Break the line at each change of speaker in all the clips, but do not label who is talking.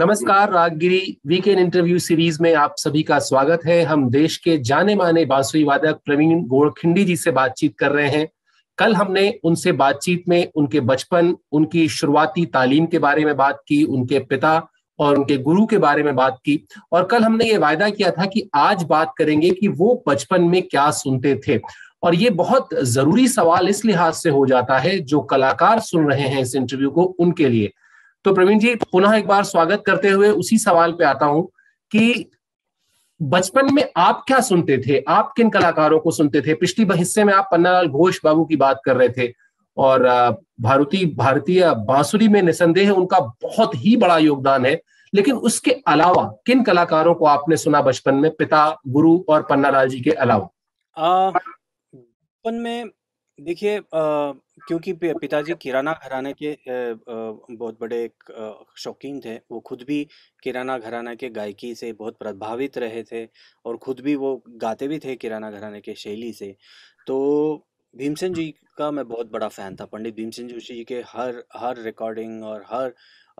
नमस्कार रागगिरी weekend interview series में आप सभी का स्वागत है हम देश के जाने माने बांसुरी वादक प्रवीण गोरखिंडी जी से बातचीत कर रहे हैं कल हमने उनसे बातचीत में उनके बचपन उनकी शुरुआती तालीम के बारे में बात की उनके पिता और उनके गुरु के बारे में बात की और कल हमने ये वायदा किया था कि आज बात करेंगे कि वो बचपन में क्या सुनते थे और ये बहुत जरूरी सवाल इस लिहाज से हो जाता है जो कलाकार सुन रहे हैं इस इंटरव्यू को उनके लिए तो प्रवीण जी पुनः एक बार स्वागत करते हुए उसी सवाल पे आता हूं कि बचपन में आप क्या सुनते थे आप किन कलाकारों को सुनते थे पिछली हिस्से में आप पन्नालाल घोष बाबू की बात कर रहे थे और भारतीय भारतीय बांसुरी में निसंदेह उनका बहुत ही बड़ा योगदान है लेकिन उसके अलावा किन कलाकारों को आपने सुना बचपन में पिता गुरु और पन्नालाल जी के
अलावा बचपन में देखिए क्योंकि पिताजी किराना घराने के आ, बहुत बड़े एक शौकीन थे। वो खुद भी किराना घराना के गायकी से बहुत प्रभावित रहे थे और खुद भी वो गाते भी थे किराना घराने के शैली से। तो भीमसेन जी का मैं बहुत बड़ा फ़ैन था। पंडित भीमसेन जोशी जी के हर हर रिकॉर्डिंग और हर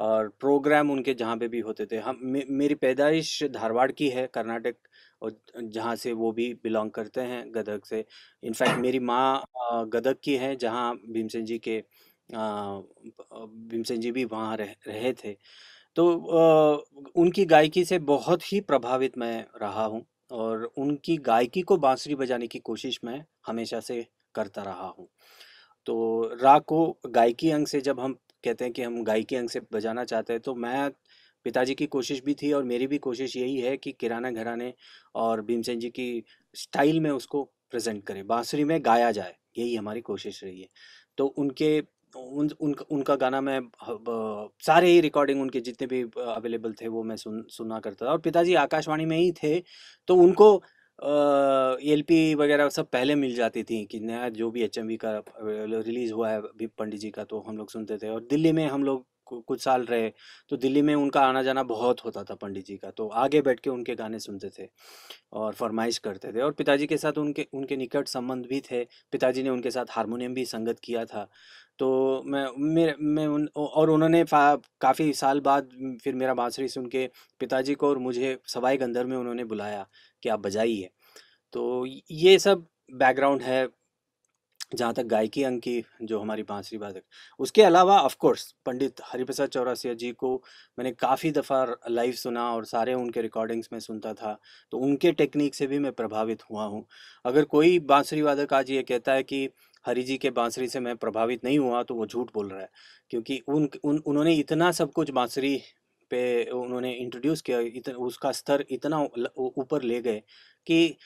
और प्रोग्राम उनके जहाँ पे भी होते थे हम मे, मेरी पैदाइश धारवाड़ की है कर्नाटक और जहाँ से वो भी बिलोंग करते हैं गदक से इनफैक्ट मेरी माँ गदक की है जहाँ भीमसेन जी के भीमसेन जी भी वहाँ रह, रहे थे तो आ, उनकी गायकी से बहुत ही प्रभावित मैं रहा हूँ और उनकी गायकी को बांसुरी बजाने की कोशिश मैं हमेशा से करता रहा हूँ तो राग को गायकी अंग से जब हम कहते हैं कि हम गायकी अंग से बजाना चाहते हैं तो मैं पिताजी की कोशिश भी थी और मेरी भी कोशिश यही है कि किराना घराने और भीमसेन जी की स्टाइल में उसको प्रेजेंट करें बांसुरी में गाया जाए यही हमारी कोशिश रही है तो उनके उन उन उनका गाना मैं सारे ही रिकॉर्डिंग उनके जितने भी अवेलेबल थे वो मैं सुन सुना करता था और पिताजी आकाशवाणी में ही थे तो उनको एल पी e वगैरह सब पहले मिल जाती थी कि नया जो भी एच एम वी का रिलीज़ हुआ है अभी पंडित जी का तो हम लोग सुनते थे और दिल्ली में हम लोग कुछ साल रहे तो दिल्ली में उनका आना जाना बहुत होता था पंडित जी का तो आगे बैठ के उनके गाने सुनते थे और फरमाइश करते थे और पिताजी के साथ उनके उनके निकट संबंध भी थे पिताजी ने उनके साथ हारमोनियम भी संगत किया था तो मैं मेरे मैं उन और उन्होंने काफ़ी साल बाद फिर मेरा बांसुरी सुन के पिताजी को और मुझे सवाई गंदर में उन्होंने बुलाया कि आप बजाइए तो ये सब बैकग्राउंड है जहाँ तक गायकी अंग की जो हमारी बांसुरी बात है उसके अलावा ऑफ कोर्स पंडित हरिप्रसाद चौरासिया जी को मैंने काफ़ी दफ़ा लाइव सुना और सारे उनके रिकॉर्डिंग्स में सुनता था तो उनके टेक्निक से भी मैं प्रभावित हुआ हूँ अगर कोई बांसुरी वादक आज ये कहता है कि हरी जी के बांसुरी से मैं प्रभावित नहीं हुआ तो वो झूठ बोल रहा है क्योंकि उन, उन उन्होंने इतना सब कुछ बाँसुरी पे उन्होंने इंट्रोड्यूस किया इतना उसका स्तर इतना ऊपर ले गए कि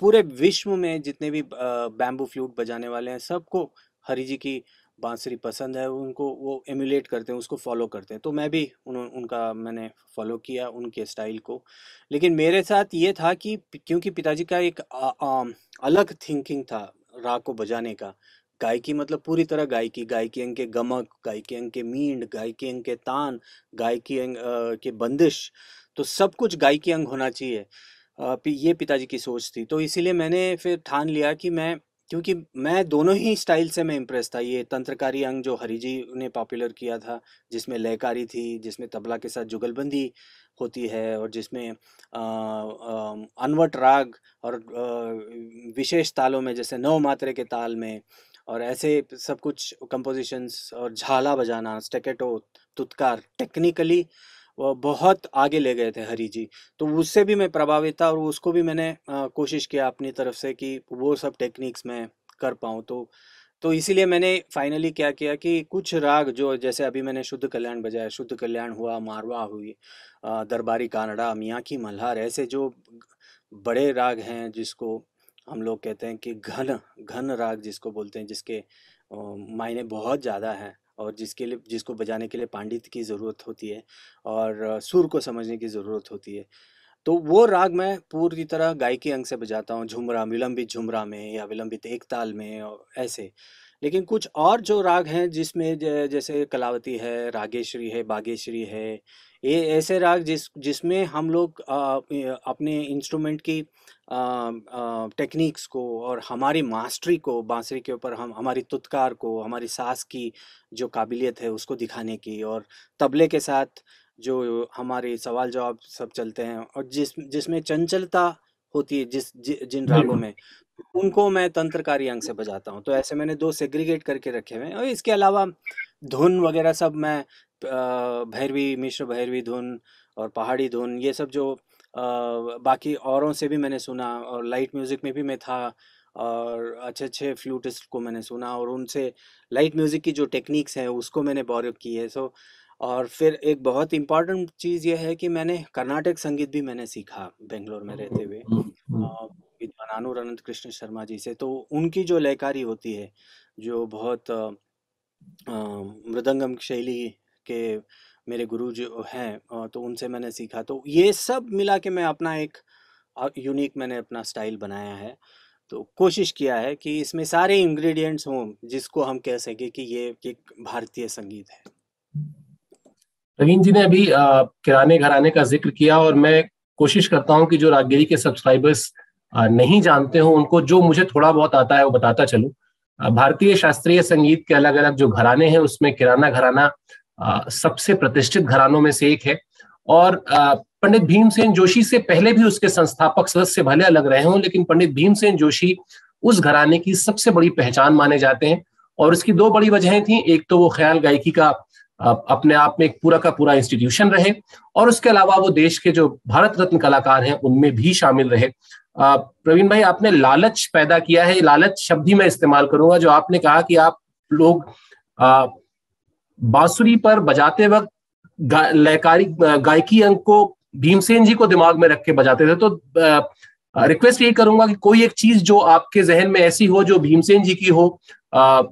पूरे विश्व में जितने भी बैम्बू फ्लूट बजाने वाले हैं सबको हरी जी की बांसुरी पसंद है उनको वो एमुलेट करते हैं उसको फॉलो करते हैं तो मैं भी उन, उनका मैंने फॉलो किया उनके स्टाइल को लेकिन मेरे साथ ये था कि क्योंकि पिताजी का एक आ, आ, अलग थिंकिंग था राग को बजाने का गायकी मतलब पूरी तरह गायकी गायकी अंग के गमक गायकी अंग के मींड गायकी अंग के तान गायकी अंग के बंदिश तो सब कुछ गायकी अंग होना चाहिए ये पिताजी की सोच थी तो इसीलिए मैंने फिर ठान लिया कि मैं क्योंकि मैं दोनों ही स्टाइल से मैं इम्प्रेस था ये तंत्रकारी अंग जो हरिजी ने पॉपुलर किया था जिसमें लयकारी थी जिसमें तबला के साथ जुगलबंदी होती है और जिसमें अनवट राग और विशेष तालों में जैसे नौ मात्रे के ताल में और ऐसे सब कुछ कंपोजिशंस और झाला बजाना स्टेकेटो तुतकार टेक्निकली बहुत आगे ले गए थे हरी जी तो उससे भी मैं प्रभावित था और उसको भी मैंने कोशिश किया अपनी तरफ से कि वो सब टेक्निक्स मैं कर पाऊँ तो तो इसीलिए मैंने फाइनली क्या किया कि कुछ राग जो जैसे अभी मैंने शुद्ध कल्याण बजाया शुद्ध कल्याण हुआ मारवा हुई दरबारी कानड़ा मियाँ की मल्हार ऐसे जो बड़े राग हैं जिसको हम लोग कहते हैं कि घन घन राग जिसको बोलते हैं जिसके मायने बहुत ज़्यादा हैं और जिसके लिए जिसको बजाने के लिए पांडित की ज़रूरत होती है और सुर को समझने की ज़रूरत होती है तो वो राग मैं पूरी तरह गायकी अंग से बजाता हूँ झुमरा विलंबित झुमरा में या विलंबित एक ताल में और ऐसे लेकिन कुछ और जो राग हैं जिसमें जैसे कलावती है रागेश्वरी है बागेश्वरी है ये ऐसे राग जिस जिसमें हम लोग अपने इंस्ट्रूमेंट की टेक्निक्स को और हमारी मास्टरी को बांसुरी के ऊपर हम हमारी तुत्कार को हमारी सांस की जो काबिलियत है उसको दिखाने की और तबले के साथ जो हमारे सवाल जवाब सब चलते हैं और जिस जिसमें चंचलता होती है जिस जि, जिन रागों में उनको मैं तंत्रकारी अंग से बजाता हूँ तो ऐसे मैंने दो सेग्रीगेट करके रखे हुए हैं और इसके अलावा धुन वगैरह सब मैं भैरवी मिश्र भैरवी धुन और पहाड़ी धुन ये सब जो बाकी औरों से भी मैंने सुना और लाइट म्यूज़िक में भी मैं था और अच्छे अच्छे फ्लूटिस्ट को मैंने सुना और उनसे लाइट म्यूज़िक की जो टेक्निक्स हैं उसको मैंने बौरव की है सो और फिर एक बहुत इम्पॉर्टेंट चीज़ यह है कि मैंने कर्नाटक संगीत भी मैंने सीखा बेंगलोर में रहते हुए हम्म, हम्म, हम्म। नानूर अनंत कृष्ण शर्मा जी से तो उनकी जो लयकारी होती है जो बहुत मृदंगम शैली के मेरे गुरु जो हैं तो उनसे मैंने सीखा तो ये सब मिला के मैं अपना एक यूनिक मैंने अपना स्टाइल बनाया है तो कोशिश किया है कि इसमें सारे इंग्रेडिएंट्स हों जिसको हम कह सकें कि ये एक भारतीय संगीत है
रवीन जी ने अभी किराने घराने का जिक्र किया और मैं कोशिश करता हूं कि जो रागगिरी के सब्सक्राइबर्स नहीं जानते हो उनको जो मुझे थोड़ा बहुत आता है वो बताता चलू भारतीय शास्त्रीय संगीत के अलग अलग जो घराने हैं उसमें किराना घराना सबसे प्रतिष्ठित घरानों में से एक है और पंडित भीमसेन जोशी से पहले भी उसके संस्थापक सदस्य भले अलग रहे हों लेकिन पंडित भीमसेन जोशी उस घराने की सबसे बड़ी पहचान माने जाते हैं और उसकी दो बड़ी वजहें थी एक तो वो ख्याल गायकी का अपने आप में एक पूरा का पूरा इंस्टीट्यूशन रहे और उसके अलावा वो देश के जो भारत रत्न कलाकार हैं उनमें भी शामिल रहे प्रवीण भाई आपने लालच पैदा किया है लालच शब्द ही मैं इस्तेमाल करूंगा जो आपने कहा कि आप लोग बांसुरी पर बजाते वक्त लयकारी गायकी अंक को भीमसेन जी को दिमाग में रख के बजाते थे तो रिक्वेस्ट ये करूंगा कि कोई एक चीज जो आपके जहन में ऐसी हो जो भीमसेन जी की हो आ,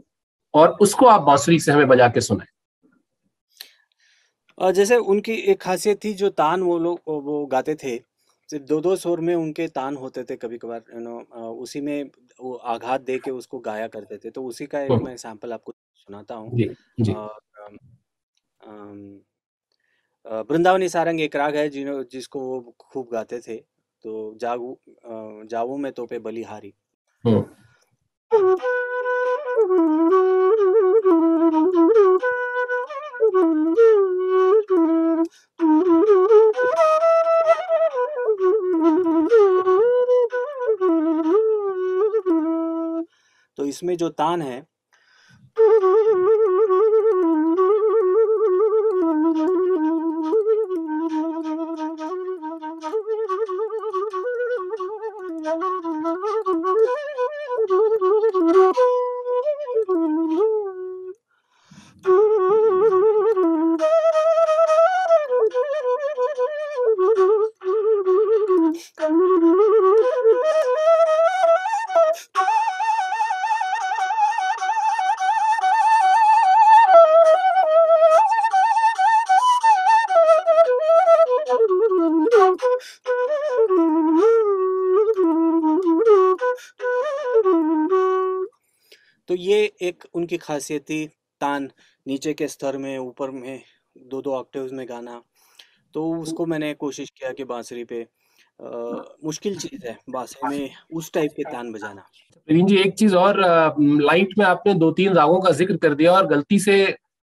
और उसको आप बांसुरी से हमें बजा के सुनाए
जैसे उनकी एक खासियत थी जो तान वो लोग वो गाते थे सिर्फ दो दो शोर में उनके तान होते थे कभी कभार यू नो उसी में वो आघात दे के उसको गाया करते थे तो उसी का एक मैं सैंपल आपको सुनाता हूँ वृंदावनी सारंग एक राग है जिन्हों जिसको वो खूब गाते थे तो जागू जावू में तोपे बलिहारी उसमें जो तान है एक उनकी खासियत थी तान नीचे के स्तर में ऊपर में दो दो ऑक्टेव्स में गाना तो हम्म। उसको मैंने कोशिश किया कि बांसुरी पे आ, हाँ। मुश्किल चीज है बांसुरी हाँ। में
उस टाइप के तान अच्छा। बजाना प्रवीण जी एक चीज और लाइट में आपने दो तीन रागों का जिक्र कर दिया और गलती से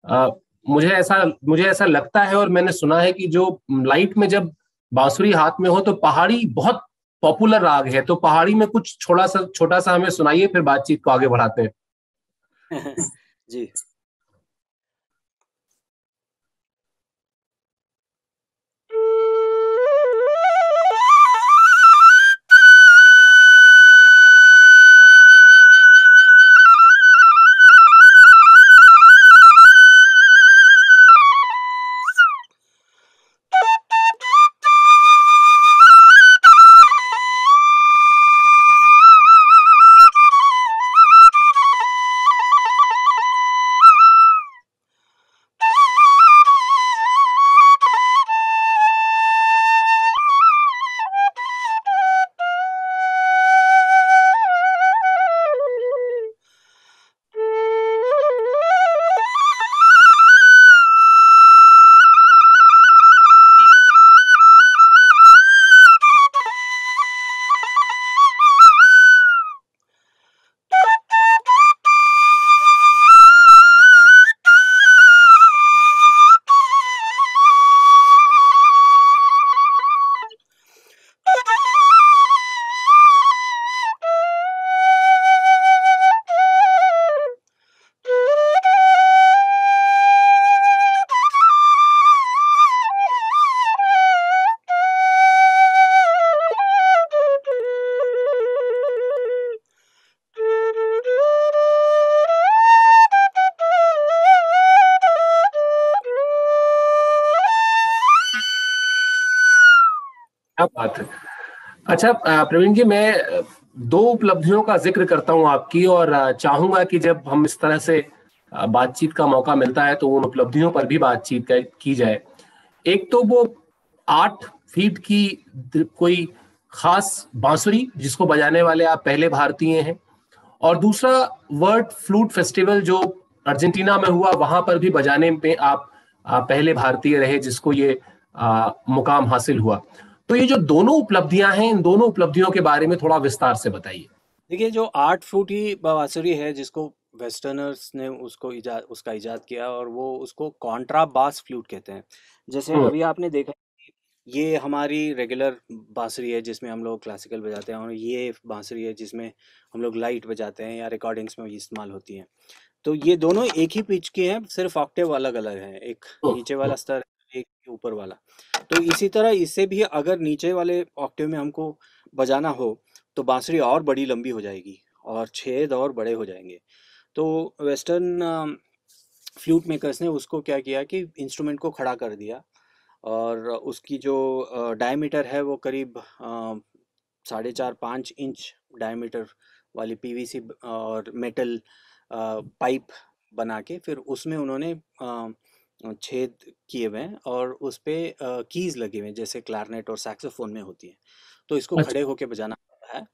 आ, मुझे ऐसा मुझे ऐसा लगता है और मैंने सुना है कि जो लाइट में जब बांसुरी हाथ में हो तो पहाड़ी बहुत पॉपुलर राग है तो पहाड़ी में कुछ छोटा सा छोटा सा हमें सुनाइए फिर बातचीत को आगे बढ़ाते हैं जी बात है अच्छा प्रवीण जी मैं दो उपलब्धियों का जिक्र करता हूं आपकी और चाहूंगा कि जब हम इस तरह से बातचीत का मौका मिलता है तो उन उपलब्धियों पर भी बातचीत की जाए एक तो वो आठ फीट की कोई खास बांसुरी जिसको बजाने वाले आप पहले भारतीय हैं और दूसरा वर्ल्ड फ्लूट फेस्टिवल जो अर्जेंटीना में हुआ वहां पर भी बजाने में आप पहले भारतीय रहे जिसको ये आ, मुकाम हासिल हुआ तो ये जो दोनों उपलब्धियां हैं इन दोनों उपलब्धियों के बारे में थोड़ा विस्तार से बताइए
देखिए जो आर्ट फ्रूटी बवासुरी है जिसको वेस्टर्नर्स ने उसको इजाद उसका इजाद किया और वो उसको कॉन्ट्रा बास फ्लूट कहते हैं जैसे हाँ। अभी आपने देखा ये हमारी रेगुलर बांसुरी है जिसमें हम लोग क्लासिकल बजाते हैं और ये बांसुरी है जिसमें हम लोग लाइट बजाते हैं या रिकॉर्डिंग्स में इस्तेमाल होती हैं तो ये दोनों एक ही पिच के हैं सिर्फ ऑक्टेव अलग अलग हैं एक नीचे वाला स्तर ऊपर वाला तो इसी तरह इससे भी अगर नीचे वाले ऑक्टिव में हमको बजाना हो तो बांसुरी और बड़ी लंबी हो जाएगी और छेद और बड़े हो जाएंगे तो वेस्टर्न फ्लूट मेकर्स ने उसको क्या किया कि इंस्ट्रूमेंट को खड़ा कर दिया और उसकी जो डायमीटर है वो करीब साढ़े चार पाँच इंच डायमीटर वाली पीवीसी और मेटल पाइप बना के फिर उसमें उन्होंने छेद किए हुए हैं और उस पर कीज लगे हुए हैं जैसे क्लारनेट और सैक्सोफोन में होती है तो इसको अच्छा। खड़े होके बजाना पड़ता है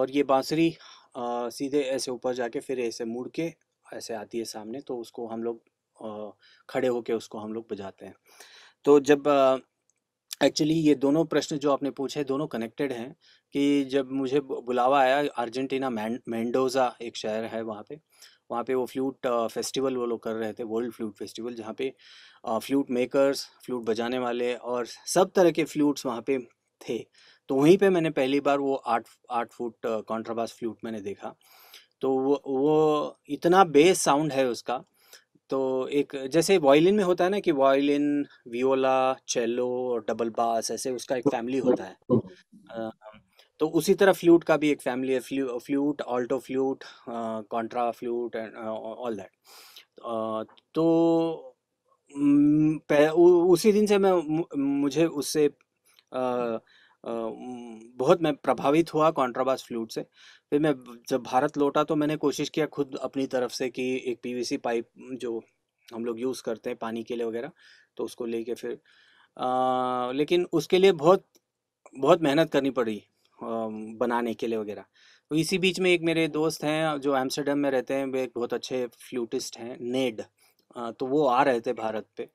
और ये बांसुरी सीधे ऐसे ऊपर जाके फिर ऐसे मुड़ के ऐसे आती है सामने तो उसको हम लोग खड़े होके उसको हम लोग बजाते हैं तो जब एक्चुअली ये दोनों प्रश्न जो आपने पूछे दोनों कनेक्टेड हैं कि जब मुझे बुलावा आया अर्जेंटीना मैंडोज़ा एक शहर है वहाँ पे वहाँ पे वो फ्लूट फेस्टिवल वो लोग कर रहे थे वर्ल्ड फ्लूट फेस्टिवल जहाँ पे फ्लूट मेकर्स फ्लूट बजाने वाले और सब तरह के फ्लूट्स वहाँ पे थे तो वहीं पे मैंने पहली बार वो आठ आठ फुट कॉन्ट्राबास फ्लूट मैंने देखा तो वो वो इतना बेस साउंड है उसका तो एक जैसे वायलिन में होता है ना कि वायलिन वियोला चेलो और डबल बास ऐसे उसका एक फैमिली हाँ, हाँ, होता है हाँ। तो उसी तरह फ्लूट का भी एक फैमिली है flu flute alto flute contra flute and all that तो उसी दिन से मैं मुझे उससे बहुत मैं प्रभावित हुआ कॉन्ट्राबास फ्लूट से फिर मैं जब भारत लौटा तो मैंने कोशिश किया खुद अपनी तरफ से कि एक पीवीसी पाइप जो हम लोग यूज़ करते हैं पानी के लिए वगैरह तो उसको लेके फिर आ, लेकिन उसके लिए बहुत बहुत मेहनत करनी पड़ी बनाने के लिए वगैरह तो इसी बीच में एक मेरे दोस्त हैं जो एम्स्टरडम में रहते हैं वे एक बहुत अच्छे फ्लूटिस्ट हैं नेड तो वो आ रहे थे भारत पे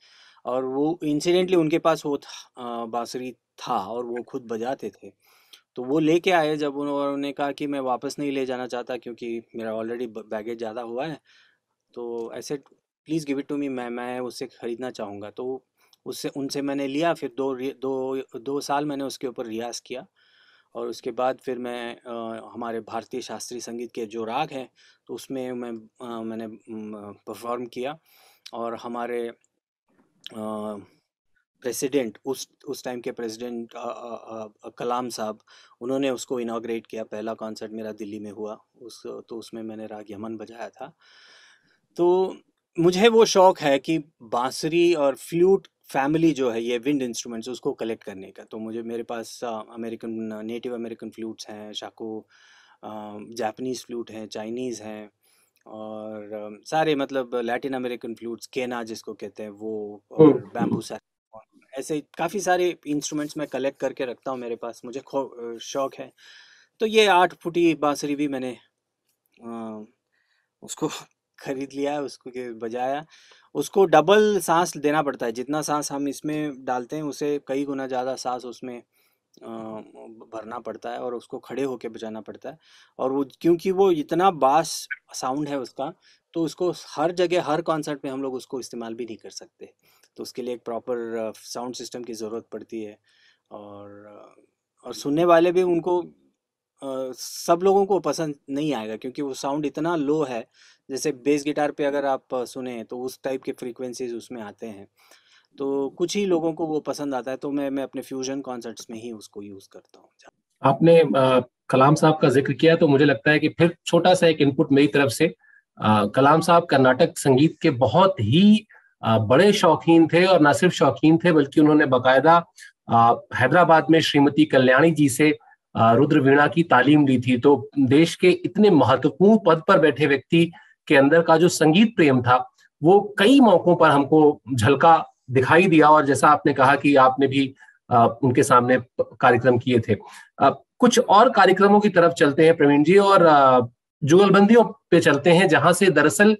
और वो इंसिडेंटली उनके पास वो था बाँसुरी था और वो खुद बजाते थे तो वो लेके आए जब उन्होंने कहा कि मैं वापस नहीं ले जाना चाहता क्योंकि मेरा ऑलरेडी बैगेज ज़्यादा हुआ है तो ऐसे please give it to me मैं मैं उससे ख़रीदना चाहूँगा तो उससे उनसे मैंने लिया फिर दो दो दो साल मैंने उसके ऊपर रियाज़ किया और उसके बाद फिर मैं आ, हमारे भारतीय शास्त्रीय संगीत के जो राग हैं तो उसमें मैं आ, मैंने परफॉर्म किया और हमारे प्रेसिडेंट उस उस टाइम के प्रेसिडेंट कलाम साहब उन्होंने उसको इनाग्रेट किया पहला कॉन्सर्ट मेरा दिल्ली में हुआ उस तो उसमें मैंने राग यमन बजाया था तो मुझे वो शौक़ है कि बांसुरी और फ्लूट फैमिली जो है ये विंड इंस्ट्रूमेंट्स उसको कलेक्ट करने का तो मुझे मेरे पास अमेरिकन नेटिव अमेरिकन फ्लूट्स हैं शाको जापनीज़ फ्लूट हैं चाइनीज़ हैं और सारे मतलब लैटिन अमेरिकन फ्लूट्स केना जिसको कहते हैं वो और हम्म। बैम्बू ऐसे काफ़ी सारे इंस्ट्रूमेंट्स मैं कलेक्ट करके रखता हूँ मेरे पास मुझे शौक है तो ये आठ फुटी बांसुरी भी मैंने आ, उसको खरीद लिया उसको के बजाया उसको डबल सांस देना पड़ता है जितना सांस हम इसमें डालते हैं उसे कई गुना ज़्यादा सांस उसमें भरना पड़ता है और उसको खड़े होके बजाना पड़ता है और वो क्योंकि वो इतना बास साउंड है उसका तो उसको हर जगह हर कॉन्सर्ट में हम लोग उसको इस्तेमाल भी नहीं कर सकते तो उसके लिए एक प्रॉपर साउंड सिस्टम की ज़रूरत पड़ती है और और सुनने वाले भी उनको सब लोगों को पसंद नहीं आएगा क्योंकि वो साउंड इतना लो है जैसे बेस गिटार पे अगर आप सुने तो उस टाइप के फ्रीक्वेंसीज उसमें आते हैं तो कुछ ही लोगों को वो पसंद आता है तो मैं मैं अपने फ्यूजन कॉन्सर्ट्स में ही उसको यूज़ करता हूँ
आपने आ, कलाम साहब का जिक्र किया तो मुझे लगता है कि फिर छोटा सा एक इनपुट मेरी तरफ से आ, कलाम साहब कर्नाटक संगीत के बहुत ही आ, बड़े शौकीन थे और न सिर्फ शौकीन थे बल्कि उन्होंने बाकायदा हैदराबाद में श्रीमती कल्याणी जी से रुद्र वीणा की तालीम ली थी तो देश के इतने महत्वपूर्ण पद पर बैठे व्यक्ति के अंदर का जो संगीत प्रेम था वो कई मौकों पर हमको झलका दिखाई दिया और जैसा आपने कहा कि आपने भी उनके सामने कार्यक्रम किए थे कुछ और कार्यक्रमों की तरफ चलते हैं प्रवीण जी और जुगलबंदियों पे चलते हैं जहां से दरअसल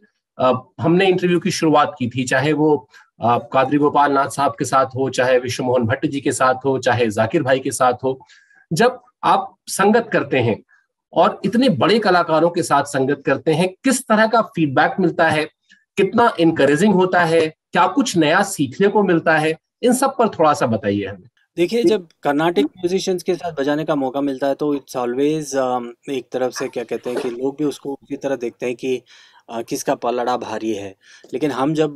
हमने इंटरव्यू की शुरुआत की थी चाहे वो कादरी गोपाल नाथ साहब के साथ हो चाहे विश्व मोहन भट्ट जी के साथ हो चाहे जाकिर भाई के साथ हो जब आप संगत करते हैं और इतने बड़े कलाकारों के साथ संगत करते हैं किस तरह का फीडबैक मिलता है कितना इनकरेजिंग होता है क्या कुछ नया सीखने को मिलता है इन सब पर थोड़ा सा बताइए
हमें देखिए जब कर्नाटिक म्यूजिशियंस के साथ बजाने का मौका मिलता है तो इट्स ऑलवेज um, एक तरफ से क्या कहते हैं कि लोग भी उसको उसी तरह देखते हैं कि किसका पलड़ा भारी है लेकिन हम जब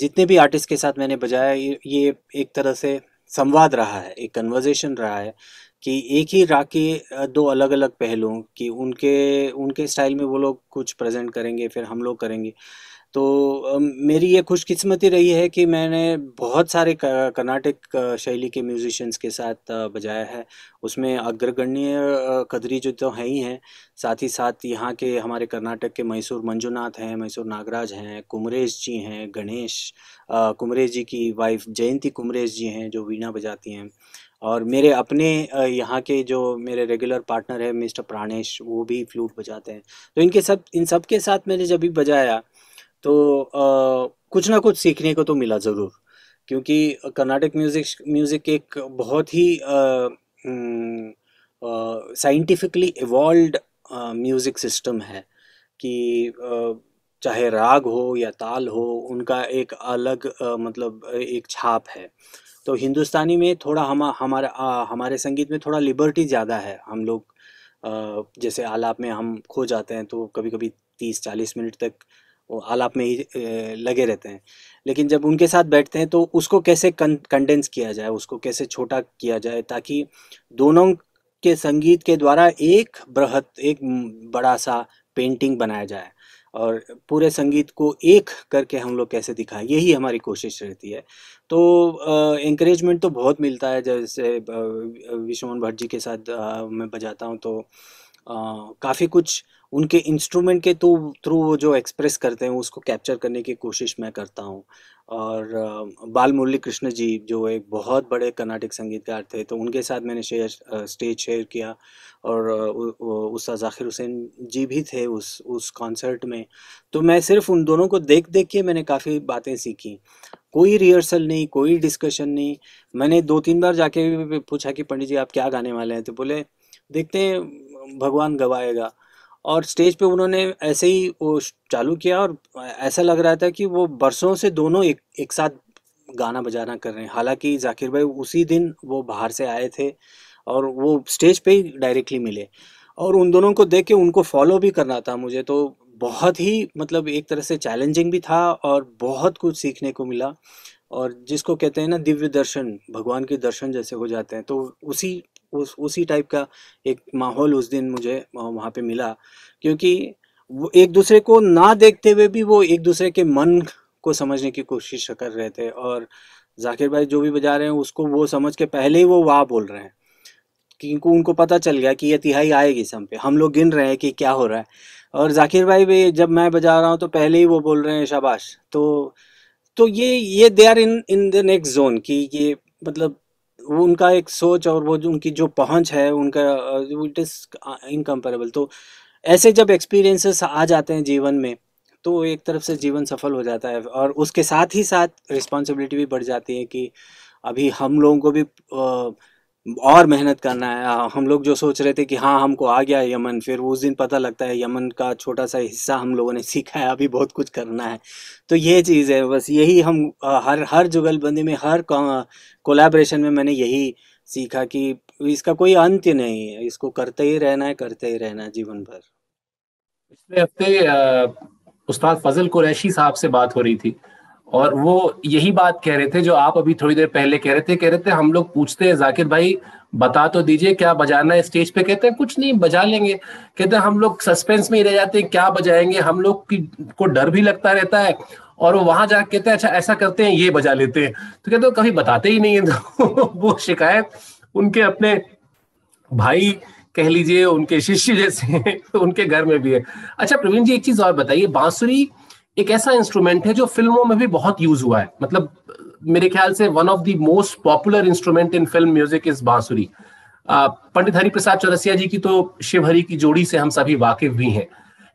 जितने भी आर्टिस्ट के साथ मैंने बजाया ये एक तरह से संवाद रहा है एक कन्वर्जेशन रहा है कि एक ही राग के दो अलग अलग पहलू कि उनके उनके स्टाइल में वो लोग कुछ प्रेजेंट करेंगे फिर हम लोग करेंगे तो मेरी ये खुशकिस्मती रही है कि मैंने बहुत सारे कर्नाटक शैली के म्यूजिशंस के साथ बजाया है उसमें अग्रगण्य कदरी जो तो हैं ही हैं साथ ही साथ यहाँ के हमारे कर्नाटक के मैसूर मंजुनाथ हैं मैसूर नागराज हैं कुमरेश जी हैं गणेश कुमरेश जी की वाइफ जयंती कुमरेश जी हैं जो वीणा बजाती हैं और मेरे अपने यहाँ के जो मेरे रेगुलर पार्टनर है मिस्टर प्राणेश वो भी फ्लूट बजाते हैं तो इनके सब इन सब के साथ मैंने जब भी बजाया तो आ, कुछ ना कुछ सीखने को तो मिला ज़रूर क्योंकि कर्नाटक म्यूज़िक म्यूज़िक एक बहुत ही साइंटिफिकली इवॉल्व म्यूज़िक सिस्टम है कि आ, चाहे राग हो या ताल हो उनका एक अलग आ, मतलब एक छाप है तो हिंदुस्तानी में थोड़ा हम हमारा हमारे संगीत में थोड़ा लिबर्टी ज़्यादा है हम लोग जैसे आलाप में हम खो जाते हैं तो कभी कभी तीस चालीस मिनट तक वो आलाप में ही लगे रहते हैं लेकिन जब उनके साथ बैठते हैं तो उसको कैसे कंडेंस किया जाए उसको कैसे छोटा किया जाए ताकि दोनों के संगीत के द्वारा एक बृहत एक बड़ा सा पेंटिंग बनाया जाए और पूरे संगीत को एक करके हम लोग कैसे दिखाएं यही हमारी कोशिश रहती है तो इंक्रेजमेंट तो बहुत मिलता है जैसे विश्वमोहन भट्ट जी के साथ आ, मैं बजाता हूँ तो काफ़ी कुछ उनके इंस्ट्रूमेंट के तो थ्रू वो जो एक्सप्रेस करते हैं उसको कैप्चर करने की कोशिश मैं करता हूँ और बाल मुरली कृष्ण जी जो एक बहुत बड़े कर्नाटक संगीतकार थे तो उनके साथ मैंने शेयर स्टेज शेयर किया और उस जाखिर हुसैन जी भी थे उस उस कॉन्सर्ट में तो मैं सिर्फ उन दोनों को देख देख के मैंने काफ़ी बातें सीखी कोई रिहर्सल नहीं कोई डिस्कशन नहीं मैंने दो तीन बार जाके पूछा कि पंडित जी आप क्या गाने वाले हैं तो बोले देखते हैं भगवान गवाएगा और स्टेज पे उन्होंने ऐसे ही वो चालू किया और ऐसा लग रहा था कि वो बरसों से दोनों एक एक साथ गाना बजाना कर रहे हैं हालांकि जाकिर भाई उसी दिन वो बाहर से आए थे और वो स्टेज पे ही डायरेक्टली मिले और उन दोनों को देख के उनको फॉलो भी करना था मुझे तो बहुत ही मतलब एक तरह से चैलेंजिंग भी था और बहुत कुछ सीखने को मिला और जिसको कहते हैं ना दिव्य दर्शन भगवान के दर्शन जैसे हो जाते हैं तो उसी उस उसी टाइप का एक माहौल उस दिन मुझे वहाँ पे मिला क्योंकि वो एक दूसरे को ना देखते हुए भी वो एक दूसरे के मन को समझने की कोशिश कर रहे थे और जाकिर भाई जो भी बजा रहे हैं उसको वो समझ के पहले ही वो वाह बोल रहे हैं क्योंकि उनको पता चल गया कि ये तिहाई आएगी सम पे हम लोग गिन रहे हैं कि क्या हो रहा है और जाकिर भाई भी जब मैं बजा रहा हूँ तो पहले ही वो बोल रहे हैं शाबाश तो तो ये ये they are in in the next zone कि ये मतलब वो उनका एक सोच और वो जो उनकी जो पहुंच है उनका इट इज़ इनकम्पेरेबल तो ऐसे जब एक्सपीरियंसेस आ जाते हैं जीवन में तो एक तरफ से जीवन सफल हो जाता है और उसके साथ ही साथ रिस्पॉन्सिबिलिटी भी बढ़ जाती है कि अभी हम लोगों को भी आ, और मेहनत करना है हम लोग जो सोच रहे थे कि हाँ हमको आ गया है यमन फिर उस दिन पता लगता है यमन का छोटा सा हिस्सा हम लोगों ने सीखा है अभी बहुत कुछ करना है तो ये चीज़ है बस यही हम हर हर जुगलबंदी में हर कोलैबोरेशन में मैंने यही सीखा कि इसका कोई अंत्य नहीं है इसको करते ही रहना है करते
ही रहना है जीवन भर पिछले हफ्ते उस्ताद फजल कुरैशी साहब से बात हो रही थी और वो यही बात कह रहे थे जो आप अभी थोड़ी देर पहले कह रहे थे कह रहे थे हम लोग पूछते हैं जाकिर भाई बता तो दीजिए क्या बजाना है स्टेज पे कहते हैं कुछ नहीं बजा लेंगे कहते हैं हम लोग सस्पेंस में ही रह जाते हैं क्या बजाएंगे हम लोग की को डर भी लगता रहता है और वो वहां जाके कहते हैं अच्छा ऐसा करते हैं ये बजा लेते हैं तो कहते हैं कभी बताते ही नहीं है तो वो शिकायत उनके अपने भाई कह लीजिए उनके शिष्य जैसे उनके घर में भी है अच्छा प्रवीण जी एक चीज और बताइए बांसुरी एक ऐसा इंस्ट्रूमेंट है जो फिल्मों में भी बहुत यूज हुआ है मतलब मेरे ख्याल से one of the most popular instrument in film music is bansuri Pandit प्रसाद चौरसिया जी की तो हरि की जोड़ी से हम सभी वाकिफ भी हैं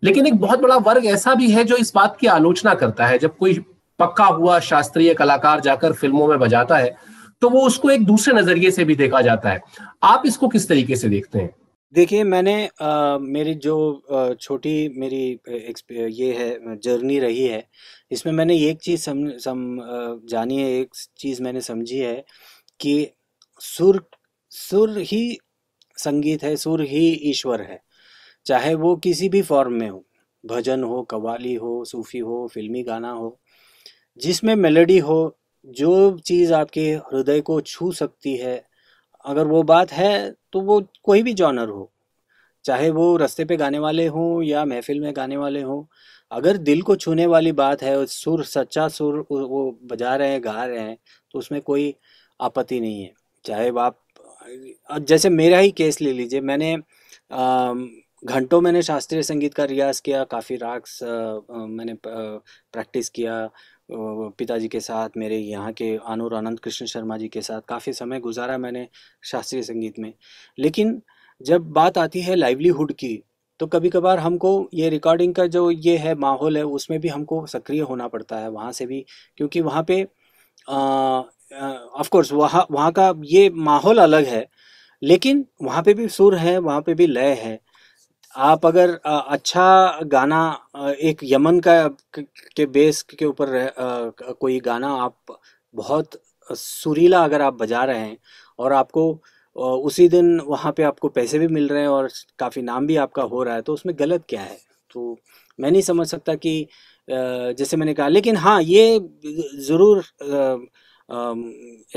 लेकिन एक बहुत बड़ा वर्ग ऐसा भी है जो इस बात की आलोचना करता है जब कोई पक्का हुआ शास्त्रीय कलाकार जाकर फिल्मों में बजाता है तो वो उसको एक दूसरे नजरिए से भी देखा जाता है आप इसको किस तरीके से देखते हैं देखिए मैंने
मेरी जो छोटी मेरी ये है जर्नी रही है, इसमें मैंने एक चीज़ सम सम जानी है, एक चीज़ मैंने समझी है कि सुर सुर ही संगीत है, सुर ही ईश्वर है। चाहे वो किसी भी फ़ॉर्म में हो, भजन हो, कवाली हो, सूफ़ी हो, फ़िल्मी गाना हो, जिसमें मेलोडी हो, जो चीज़ आपके हृदय को छू सकती है अगर वो बात है तो वो कोई भी जॉनर हो चाहे वो रस्ते पे गाने वाले हों या महफिल में गाने वाले हों अगर दिल को छूने वाली बात है और सुर सच्चा सुर वो बजा रहे हैं गा रहे हैं तो उसमें कोई आपत्ति नहीं है चाहे आप जैसे मेरा ही केस ले लीजिए मैंने घंटों मैंने शास्त्रीय संगीत का रियाज़ किया काफ़ी राग मैंने प्रैक्टिस किया पिताजी के साथ मेरे यहाँ के आनूर आनंद कृष्ण शर्मा जी के साथ काफ़ी समय गुजारा मैंने शास्त्रीय संगीत में लेकिन जब बात आती है लाइवलीहुड की तो कभी कभार हमको ये रिकॉर्डिंग का जो ये है माहौल है उसमें भी हमको सक्रिय होना पड़ता है वहाँ से भी क्योंकि वहाँ पे ऑफकोर्स वहाँ वहाँ का ये माहौल अलग है लेकिन वहाँ पे भी सुर है वहाँ पे भी लय है आप अगर अच्छा गाना एक यमन का के बेस के ऊपर कोई गाना आप बहुत सुरीला अगर आप बजा रहे हैं और आपको उसी दिन वहाँ पे आपको पैसे भी मिल रहे हैं और काफ़ी नाम भी आपका हो रहा है तो उसमें गलत क्या है तो मैं नहीं समझ सकता कि जैसे मैंने कहा लेकिन हाँ ये ज़रूर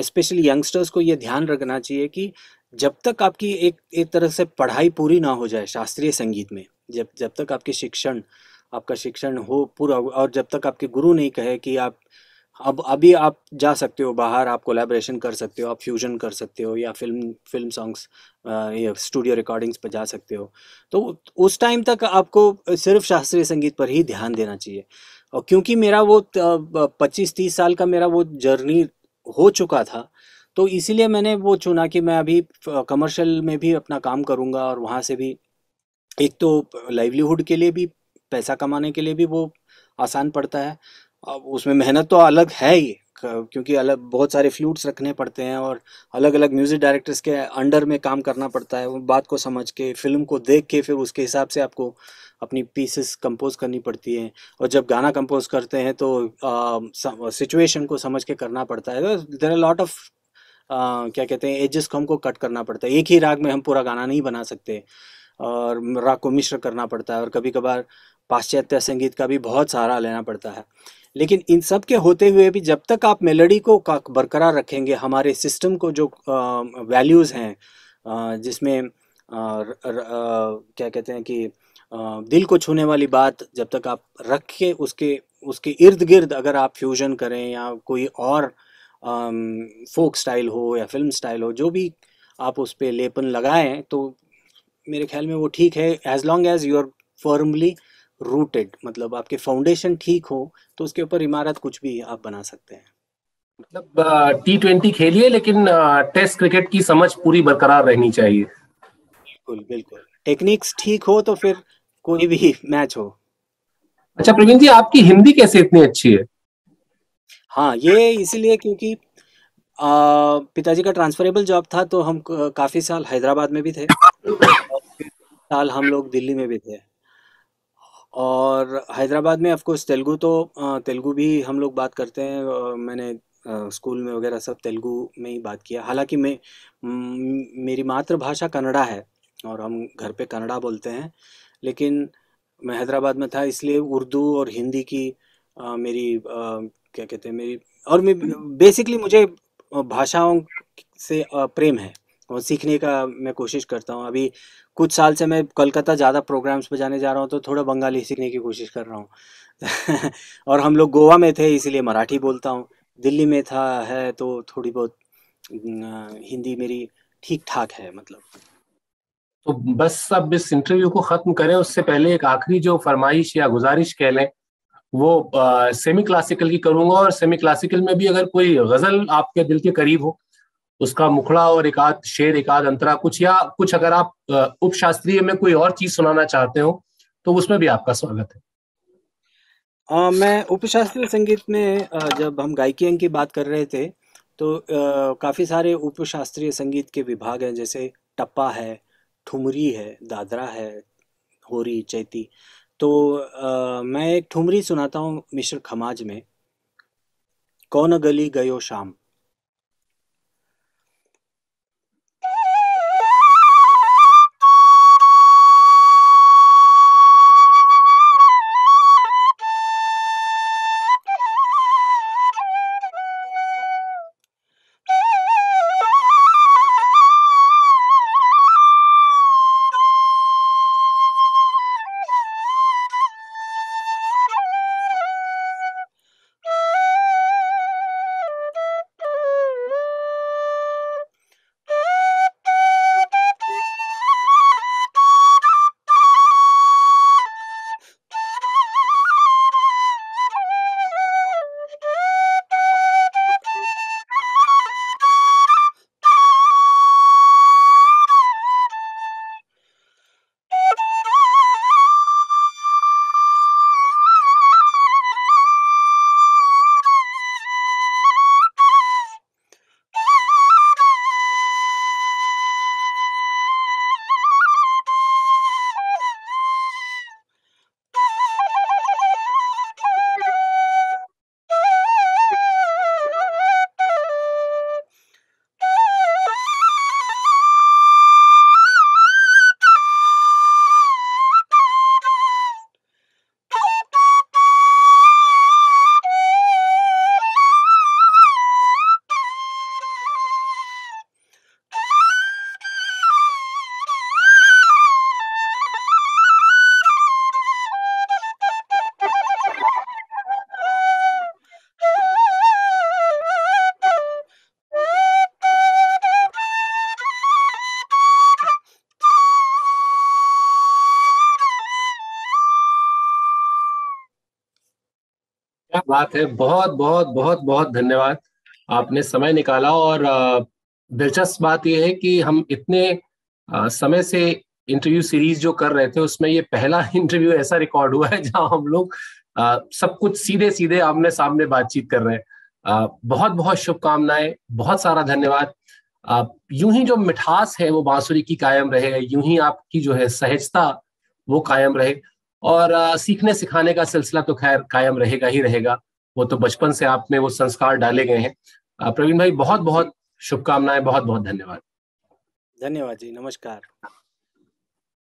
स्पेशली यंगस्टर्स को ये ध्यान रखना चाहिए कि जब तक आपकी एक एक तरह से पढ़ाई पूरी ना हो जाए शास्त्रीय संगीत में जब जब तक आपके शिक्षण आपका शिक्षण हो पूरा और जब तक आपके गुरु नहीं कहे कि आप अब अभी आप जा सकते हो बाहर आप कोलेब्रेशन कर सकते हो आप फ्यूजन कर सकते हो या फिल्म फिल्म सॉन्ग्स या स्टूडियो रिकॉर्डिंग्स पर जा सकते हो तो उस टाइम तक आपको सिर्फ शास्त्रीय संगीत पर ही ध्यान देना चाहिए और क्योंकि मेरा वो पच्चीस तीस साल का मेरा वो जर्नी हो चुका था तो इसीलिए मैंने वो चुना कि मैं अभी कमर्शियल में भी अपना काम करूँगा और वहाँ से भी एक तो लाइवलीहुड के लिए भी पैसा कमाने के लिए भी वो आसान पड़ता है अब उसमें मेहनत तो अलग है ही क्योंकि अलग बहुत सारे फ्लूट्स रखने पड़ते हैं और अलग अलग म्यूज़िक डायरेक्टर्स के अंडर में काम करना पड़ता है बात को समझ के फिल्म को देख के फिर उसके हिसाब से आपको अपनी पीसेस कंपोज करनी पड़ती हैं और जब गाना कंपोज करते हैं तो सिचुएशन को समझ के करना पड़ता है देर आर लॉट ऑफ क्या कहते हैं एजेस को हमको कट करना पड़ता है एक ही राग में हम पूरा गाना नहीं बना सकते और राग को मिश्र करना पड़ता है और कभी कभार पाश्चात्य संगीत का भी बहुत सहारा लेना पड़ता है लेकिन इन सब के होते हुए भी जब तक आप मेलोडी को बरकरार रखेंगे हमारे सिस्टम को जो वैल्यूज़ हैं जिसमें क्या कहते हैं कि दिल को छूने वाली बात जब तक आप रख के उसके उसके इर्द गिर्द अगर आप फ्यूजन करें या कोई और फोक स्टाइल हो या फिल्म स्टाइल हो जो भी आप उस पर लेपन लगाएं तो मेरे ख्याल में वो ठीक है as long as you are firmly rooted मतलब आपके फाउंडेशन ठीक हो तो उसके ऊपर इमारत कुछ भी आप बना सकते हैं
मतलब टी ट्वेंटी खेलिए लेकिन टेस्ट क्रिकेट की समझ पूरी बरकरार रहनी चाहिए बिल्कुल बिल्कुल टेक्निक्स ठीक हो तो फिर कोई भी मैच हो अच्छा प्रवीण जी आपकी हिंदी कैसे इतनी अच्छी है
हाँ ये इसीलिए क्योंकि पिताजी का ट्रांसफरेबल जॉब था तो हम काफ़ी साल हैदराबाद में भी थे साल हम लोग दिल्ली में भी थे और हैदराबाद में ऑफकोर्स तेलुगु तो तेलुगु भी हम लोग बात करते हैं मैंने स्कूल में वगैरह सब तेलुगु में ही बात किया हालांकि मैं मेरी मातृभाषा कन्नड़ा है और हम घर पे कन्नड़ा बोलते हैं लेकिन मैं हैदराबाद में था इसलिए उर्दू और हिंदी की आ, मेरी आ, क्या कहते हैं मेरी और मैं बेसिकली मुझे भाषाओं से प्रेम है और सीखने का मैं कोशिश करता हूँ अभी कुछ साल से मैं कलकत्ता ज़्यादा प्रोग्राम्स पर जाने जा रहा हूँ तो थोड़ा बंगाली सीखने की कोशिश कर रहा हूँ और हम लोग गोवा में थे इसीलिए मराठी बोलता हूँ दिल्ली में था है तो थोड़ी बहुत
हिंदी मेरी ठीक ठाक है मतलब तो बस अब इस इंटरव्यू को ख़त्म करें उससे पहले एक आखिरी जो फरमाइश या गुजारिश कह लें वो सेमी क्लासिकल की करूंगा और सेमी क्लासिकल में भी अगर कोई गजल आपके दिल के करीब हो उसका मुखड़ा और एक आध शेर एक आध अंतरा कुछ या कुछ अगर आप उपशास्त्रीय में कोई और चीज सुनाना चाहते हो तो उसमें भी आपका स्वागत है
आ, मैं उपशास्त्रीय संगीत में जब हम गायकी अंग की बात कर रहे थे तो काफ़ी सारे उपशास्त्रीय संगीत के विभाग हैं जैसे टप्पा है ठुमरी है दादरा है होरी चैती तो आ, मैं एक ठुमरी सुनाता हूँ मिश्र खमाज में कौन गली गयो शाम
बात है बहुत बहुत बहुत बहुत धन्यवाद आपने समय निकाला और दिलचस्प बात यह है कि हम इतने समय से इंटरव्यू सीरीज जो कर रहे थे उसमें ये पहला इंटरव्यू ऐसा रिकॉर्ड हुआ है जहां हम लोग सब कुछ सीधे सीधे आमने सामने बातचीत कर रहे हैं बहुत बहुत शुभकामनाएं बहुत सारा धन्यवाद यूं ही जो मिठास है वो बांसुरी की कायम रहे यूं ही आपकी जो है सहजता वो कायम रहे और आ, सीखने सिखाने का सिलसिला तो खैर कायम रहेगा ही रहेगा वो तो बचपन से आप में वो संस्कार डाले गए हैं प्रवीण भाई बहुत बहुत शुभकामनाएं बहुत बहुत धन्यवाद
धन्यवाद जी नमस्कार